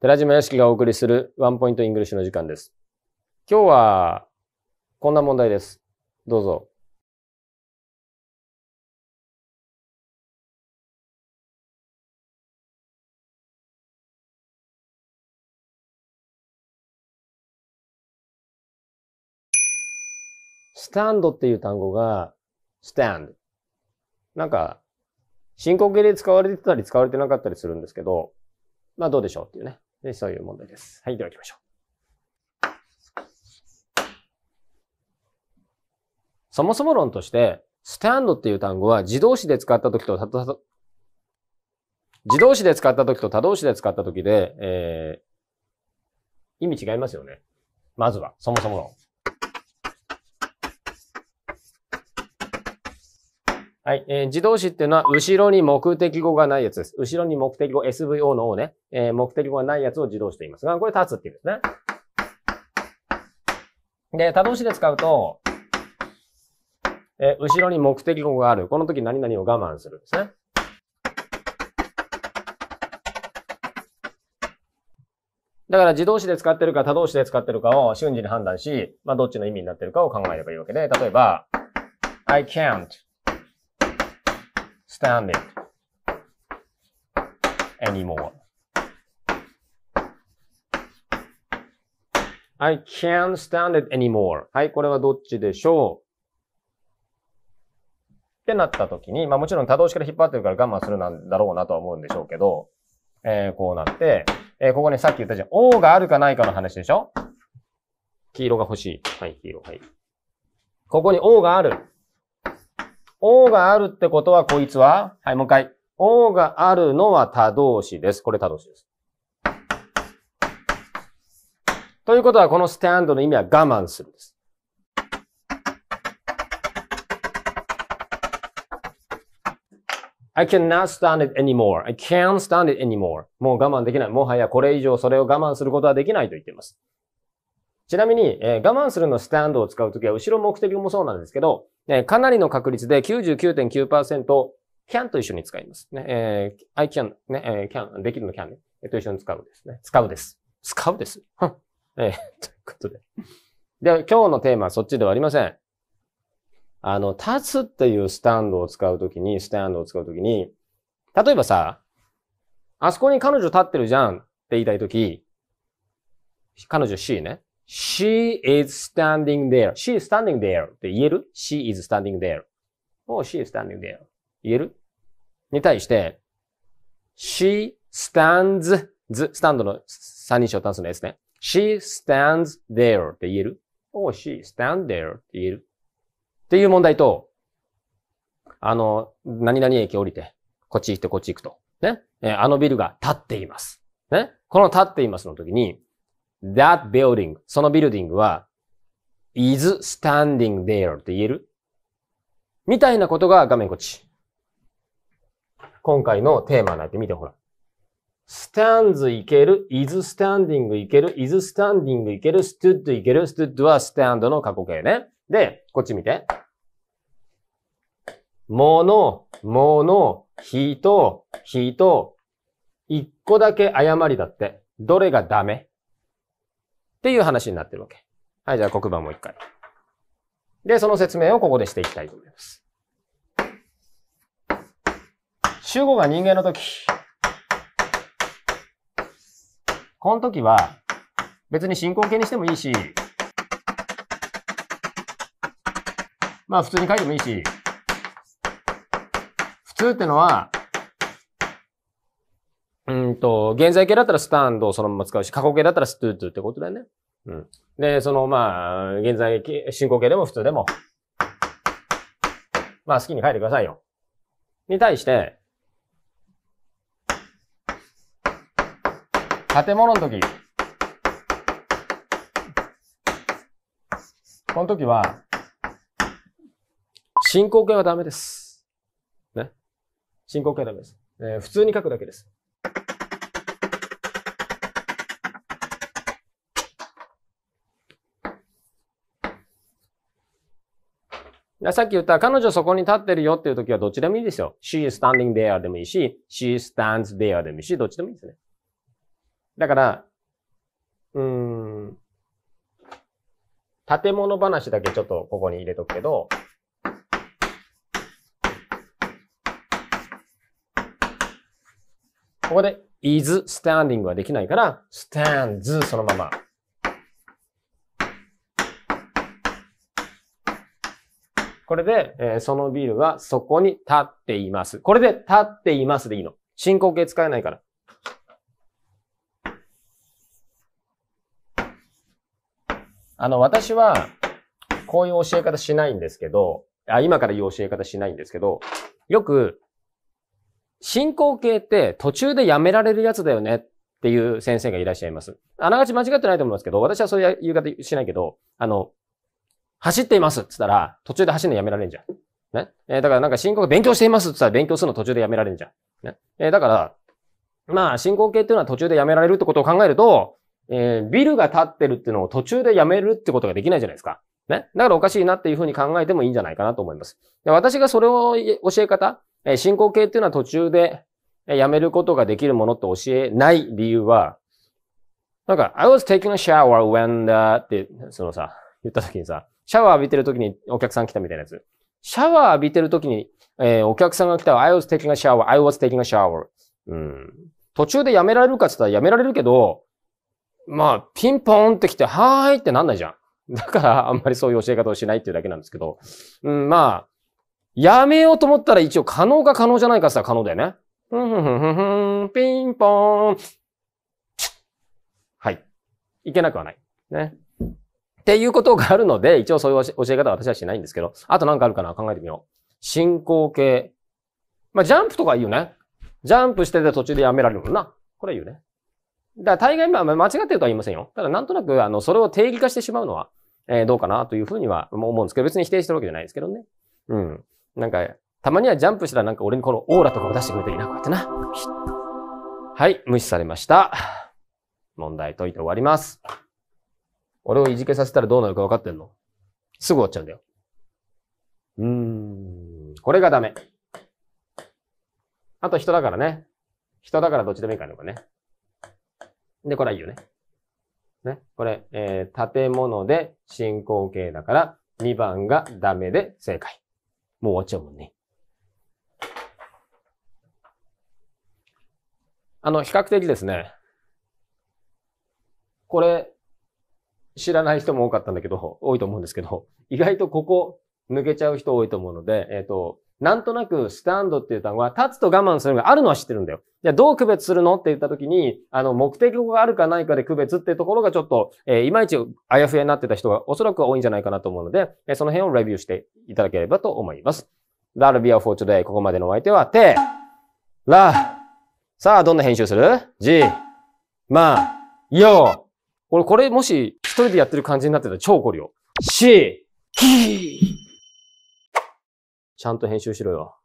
寺島よしきがお送りするワンポイントイングリッシュの時間です。今日は、こんな問題です。どうぞ。スタンドっていう単語が、スタンド。なんか、進行形で使われてたり使われてなかったりするんですけど、まあどうでしょうっていうね。でそういう問題です。はい、では行きましょう。そもそも論として、スタンドっていう単語は自動詞で使った時と自動詞で使った時と他動詞で使った時で、えー、意味違いますよね。まずは、そもそも論。はい。えー、自動詞っていうのは、後ろに目的語がないやつです。後ろに目的語、SVO の O ね。えー、目的語がないやつを自動詞と言いますが、これ立つっていうんですね。で、他動詞で使うと、えー、後ろに目的語がある。この時何々を我慢するんですね。だから自動詞で使ってるか他動詞で使ってるかを瞬時に判断し、まあどっちの意味になってるかを考えればいいわけで、例えば、I can't stand it anymore. I can't stand it anymore. はい、これはどっちでしょうってなったときに、まあもちろん多動詞から引っ張ってるから我慢するなんだろうなとは思うんでしょうけど、えー、こうなって、えー、ここね、さっき言ったじゃん、O があるかないかの話でしょ黄色が欲しい。はい、黄色、はい。ここに O がある。O があるってことは、こいつは、はい、もう一回。O があるのは他動詞です。これ他動詞です。ということは、このスタンドの意味は我慢するです。I cannot stand it anymore. I can't stand it anymore. もう我慢できない。もはやこれ以上それを我慢することはできないと言っています。ちなみに、えー、我慢するのスタンドを使うときは、後ろ目的もそうなんですけど、かなりの確率で99.9%、can と一緒に使います。ね、えー、I can, ね、えー、can, できるの can ね。えと、一緒に使うですね。使うです。使うです。えー、ということで。で、今日のテーマはそっちではありません。あの、立つっていうスタンドを使うときに、スタンドを使うときに、例えばさ、あそこに彼女立ってるじゃんって言いたいとき、彼女 C ね。She is standing there. She is standing there って言える ?She is standing there. Oh, she is standing there. 言えるに対して、She stands, z, stand の三人称単数のやつね。She stands there って言える ?Oh, she stand s there って言えるっていう問題と、あの、何々駅降りて、こっち行ってこっち行くと。ね。あのビルが立っています。ね。この立っていますの時に、that building, そのビルディングは is standing there って言えるみたいなことが画面こっち。今回のテーマになってみてほら。stands いける、is standing いける、is standing いける、stood いける、stood は stand の過去形ね。で、こっち見て。もの、もの、人、人、一個だけ誤りだって。どれがダメっていう話になってるわけ。はい、じゃあ黒板もう一回。で、その説明をここでしていきたいと思います。主語が人間の時。この時は、別に進行形にしてもいいし、まあ普通に書いてもいいし、普通ってのは、うんと、現在形だったらスタンドをそのまま使うし、過去形だったらストゥートゥってことだよね。うん。で、その、まあ、現在形、進行形でも普通でも、まあ、好きに書いてくださいよ。に対して、建物の時、この時は、進行形はダメです。ね。進行形はダメです。えー、普通に書くだけです。さっき言った彼女そこに立ってるよっていう時はどっちでもいいですよ。she is standing there でもいいし、she stands there でもいいし、どっちでもいいですね。だから、うーん、建物話だけちょっとここに入れとくけど、ここで is standing はできないから、stands そのままこれで、えー、そのビルはそこに立っています。これで立っていますでいいの。進行形使えないから。あの、私は、こういう教え方しないんですけど、あ、今から言う教え方しないんですけど、よく、進行形って途中でやめられるやつだよねっていう先生がいらっしゃいます。あながち間違ってないと思いますけど、私はそういう言い方しないけど、あの、走っていますって言ったら、途中で走るのやめられんじゃん。ね。えー、だからなんか進行勉強していますって言ったら勉強するの途中でやめられんじゃん。ね。えー、だから、まあ、進行形っていうのは途中でやめられるってことを考えると、えー、ビルが建ってるっていうのを途中でやめるってことができないじゃないですか。ね。だからおかしいなっていうふうに考えてもいいんじゃないかなと思います。で私がそれを教え方、えー、進行形っていうのは途中でやめることができるものと教えない理由は、なんか、I was taking a shower when the って、そのさ、言った時にさ、シャワー浴びてる時にお客さん来たみたいなやつ。シャワー浴びてる時に、えー、お客さんが来た、I was taking a shower, I was taking a shower. うん。途中でやめられるかって言ったらやめられるけど、まあ、ピンポーンって来て、はーいってなんないじゃん。だから、あんまりそういう教え方をしないっていうだけなんですけど、うん、まあ、やめようと思ったら一応可能か可能じゃないかって言ったら可能だよね。ふんふんふんふんふん、ピンポーン。はい。いけなくはない。ね。っていうことがあるので、一応そういう教え方は私はしないんですけど、あとなんかあるかな考えてみよう。進行形。まあ、ジャンプとかいいよね。ジャンプしてて途中でやめられるもんな。これ言うね。だから大概、まあ、間違ってるとは言いませんよ。ただなんとなく、あの、それを定義化してしまうのは、えー、どうかなというふうには思うんですけど、別に否定してるわけじゃないですけどね。うん。なんか、たまにはジャンプしたらなんか俺にこのオーラとかを出してくれていいな、こうやってな。はい、無視されました。問題解いて終わります。俺をいじけさせたらどうなるか分かってんのすぐ終わっちゃうんだよ。うーん。これがダメ。あと人だからね。人だからどっちでもいいからね、で、これはいいよね。ね。これ、えー、建物で進行形だから、2番がダメで正解。もう終わっちゃうもんね。あの、比較的ですね。これ、知らない人も多かったんだけど、多いと思うんですけど、意外とここ抜けちゃう人多いと思うので、えっ、ー、と、なんとなくスタンドっていう単語は、立つと我慢するのがあるのは知ってるんだよ。じゃあどう区別するのって言った時に、あの、目的語があるかないかで区別っていうところがちょっと、えー、いまいちあやふやになってた人がおそらく多いんじゃないかなと思うので、えー、その辺をレビューしていただければと思います。That'll be o l l for today. ここまでのお相手は、て、ら、さあ、どんな編集するじ、ま、よ。これ、これもし、人でやってる感じになってた超ゴリよ。し、ひ ちゃんと編集しろよ。